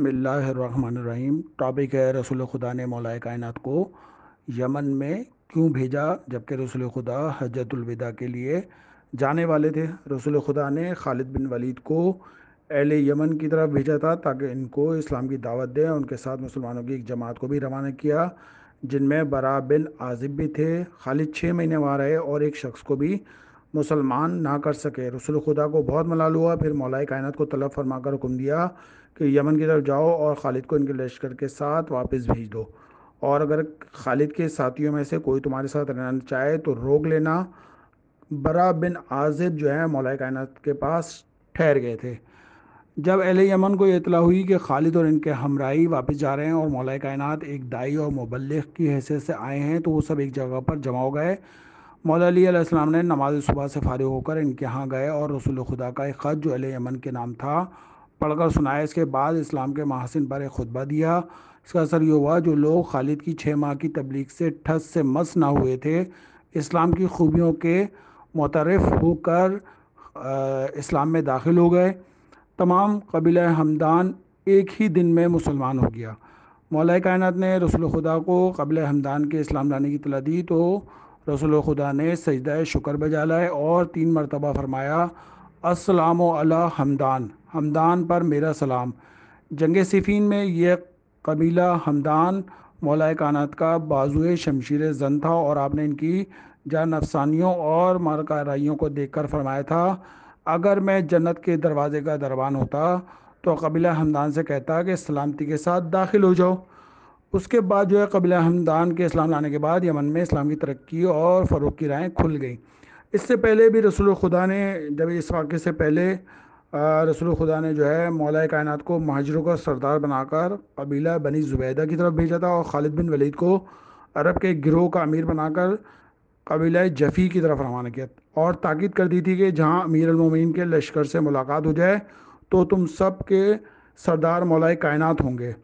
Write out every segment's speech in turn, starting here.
बसमीम टॉपिक है रसूल खुदा ने मौलाए कायनत को यमन में क्यों भेजा जबकि रसूल खुदा हजरतलविदा के लिए जाने वाले थे रसूल खुदा ने खालिद बिन वलीद को एल यमन की तरफ भेजा था ताकि इनको इस्लाम की दावत दें उनके साथ मुसलमानों की एक जमात को भी रवाना किया जिनमें बरा बिन आजिब भी थे खालिद छः महीने वहाँ रहे और एक शख्स को भी मुसलमान ना कर सके रसूल खुदा को बहुत मलाल हुआ फिर मौलाए कायनत को तलब फरमा कर हुक्म दिया कि यमन की तरफ जाओ और खालिद को इनके लश्कर के साथ वापस भेज दो और अगर खालिद के साथियों में से कोई तुम्हारे साथ रहना चाहे तो रोक लेना बरा बिन आजिब जो है मौला कायनत के पास ठहर गए थे जब एल यमन को इतला हुई कि खालिद और इनके हमराई वापस जा रहे हैं और मौला कायनत एक दाई और मुबलक की हैसियत से आए हैं तो वो सब एक जगह पर जमा हो गए मौलाम ने नमाज सुबह से फ़ारि होकर इनके यहाँ गए और रसूल खुदा का एक ख़त जो एल यमन के नाम था पढ़कर सुनाया इसके बाद इस्लाम के महासिन पर एक खुतबा दिया इसका असर ये हुआ जो लोग खालिद की छः माह की तबलीग से ठस से मस ना हुए थे इस्लाम की खूबियों के मुतरफ होकर इस्लाम में दाखिल हो गए तमाम कबील हमदान एक ही दिन में मुसलमान हो गया मौल कायनत ने रसूल खुदा को कबल हमदान के इस्लाम लाने की तला दी तो रसूल खुदा ने सजदा शुक्र बजा लाए और तीन मरतबा फरमाया अस्सलाम अला हमदान हमदान पर मेरा सलाम जंग सिफीन में यह कबीला हमदान मौलाए कानात का बाजुए शमशीर जन था और आपने इनकी जान अफसानियों और मारकाराइयों को देख कर फरमाया था अगर मैं जन्नत के दरवाज़े का दरबान होता तो कबीला हमदान से कहता कि सलामती के साथ दाखिल हो जाओ उसके बाद जो है कबीला हमदान के इस्लाम लाने के बाद यमन में इस्लाम की तरक्की और फ़रूग की राय खुल गई इससे पहले भी रसूल खुदा ने जब इस वाक़े से पहले रसूल खुदा ने जो है मौला कायनात को महाजरों का सरदार बनाकर कबीला बनी जुबैदा की तरफ भेजा था और खालिद बिन वलीद को अरब के गिरोह का अमीर बनाकर कबीला जफ़ी की तरफ रवाना किया और ताकीद कर दी थी कि जहाँ अमीर अलमोमिन के लश्कर से मुलाकात हो जाए तो तुम सब के सरदार मौलाए कायनात होंगे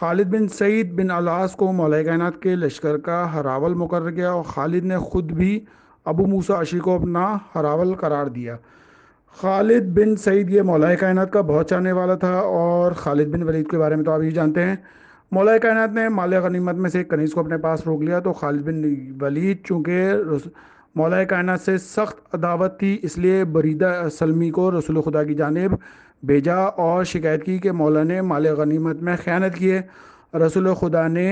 Khalid bin Saeed bin Alas को मौलाए कायनात के लश्कर का हरावल मुकर किया और खालिद ने ख़ुद भी अबू मूसा अशी को अपना हरावल करार दिया खालिद बिन सईद ये मौलाए कायनत का बहुत चाहने वाला था और खालिद बिन वलीद के बारे में तो आप ही जानते हैं मौलाए कायनत ने माल गनीमत में से कनीस को अपने पास रोक लिया तो खालिद बिन वलीद चूँकि मौलाए कायनत से सख्त अदावत थी इसलिए बरीदा सलमी को रसूल खुदा की जानब भेजा और शिकायत की कि मौला ने माल गनीमत में ख़यानत किए रसूल खुदा ने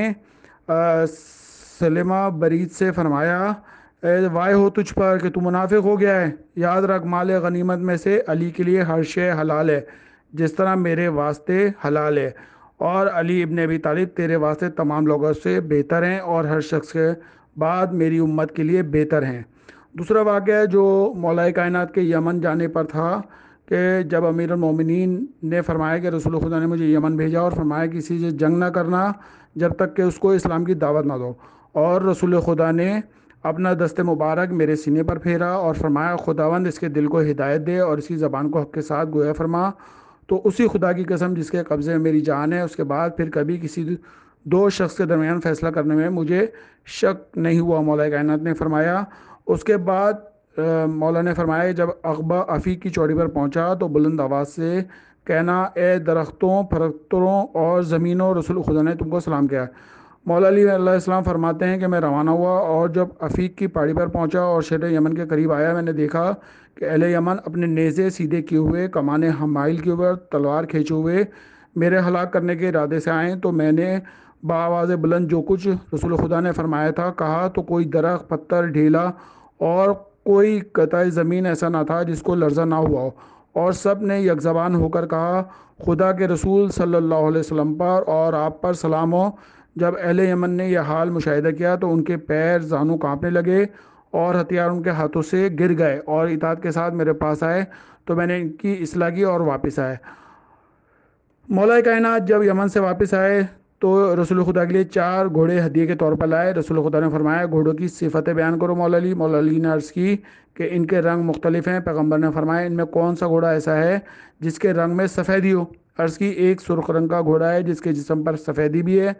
सलमा बरीद से फरमाया वाय हो तुझ पर कि तू मुनाफिक हो गया है याद रख माल गनीमत में से अली के लिए हर शे हलाल है जिस तरह मेरे वास्ते हलाल है और अली इबन अबी तालिब तेरे वास्ते तमाम लोगों से बेहतर हैं और हर शख्स के बाद मेरी उम्मत के लिए बेहतर हैं दूसरा वाक़ जो मौलाए कायनात के यमन जाने पर था कि जब अमीर मोमिनीन ने फरमाया कि रसूल खुदा ने मुझे यमन भेजा और फरमाया किसी से जंग ना करना जब तक कि उसको इस्लाम की दावत ना दो और रसूल खुदा ने अपना दस्ते मुबारक मेरे सीने पर फेरा और फरमाया खुदावंद इसके दिल को हिदायत दे और इसकी ज़बान को हक के साथ गोया फरमा तो उसी खुदा की कसम जिसके कब्ज़े में मेरी जान है उसके बाद फिर कभी किसी दो शख्स के दरमियान फ़ैसला करने में मुझे शक नहीं हुआ मौला कायनत ने फरमाया उसके बाद मौला ने फरमाया जब अकबा अफ़ी की चौड़ी पर पहुंचा तो बुलंद आवाज़ से कहना ए दरख्तों फरख्तों और ज़मीनों रसूल खुदा ने तुमको सलाम किया मौलाली अल्लाम फरमाते हैं कि मैं रवाना हुआ और जब अफीक की पहाड़ी पर पहुंचा और शेर यमन के करीब आया मैंने देखा कि अहल यमन अपने नेज़े सीधे किए हुए कमाने हमाइल के ऊपर तलवार खींचे हुए मेरे हलाक करने के इरादे से आए तो मैंने बाज़ बुलंद जो कुछ रसूल खुदा ने फरमाया था कहा तो कोई दरख्त पत्थर ढीला और कोई कतः ज़मीन ऐसा ना था जिसको लर्जा ना हुआ हो और सब ने यकजबान होकर कहा खुदा के रसूल सल्लल्लाहु अलैहि वसल्लम पर और आप पर सलाम हो जब अहल यमन ने यह हाल मुशाह किया तो उनके पैर जानू कांपने लगे और हथियार उनके हाथों से गिर गए और इताद के साथ मेरे पास आए तो मैंने इनकी असलाह की और वापस आए मौला कायनात जब यमन से वापस आए तो रसूल खुदा के लिए चार घोड़े हदिये के तौर पर लाए रसूल खुदा ने फरमाया घोड़ों की सिफतें बयान करो मौलाली मौलाली ने अर्ज़ की कि इनके रंग मुख्तलिफ हैं पैगम्बर ने फरमाया इनमें कौन सा घोड़ा ऐसा है जिसके रंग में सफ़ेदी हो अर्ज़ की एक सुरख रंग का घोड़ा है जिसके जिसम पर सफ़ेदी भी है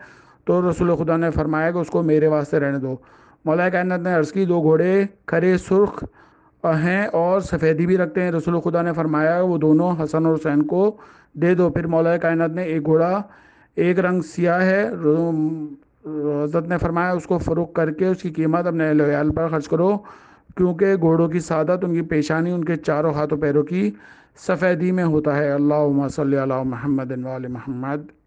तो रसूल खुदा ने फरमाया कि उसको मेरे वास्ते रहने दो मौला कायनत ने अर्ज़ की दो घोड़े खरे सुर्ख हैं और सफ़ेदी भी रखते हैं रसूल खुदा ने फरमाया वो दोनों हसन और हुसैन को दे दो फिर मौला कायनत ने एक घोड़ा एक रंग सियाह है हजरत ने फरमाया उसको फ़रोख करके उसकी कीमत अपने अहल पर खर्च करो क्योंकि घोड़ों की सादत उनकी पेशानी उनके चारों हाथों पैरों की सफ़ेदी में होता है अल्लाह सल वाल महमद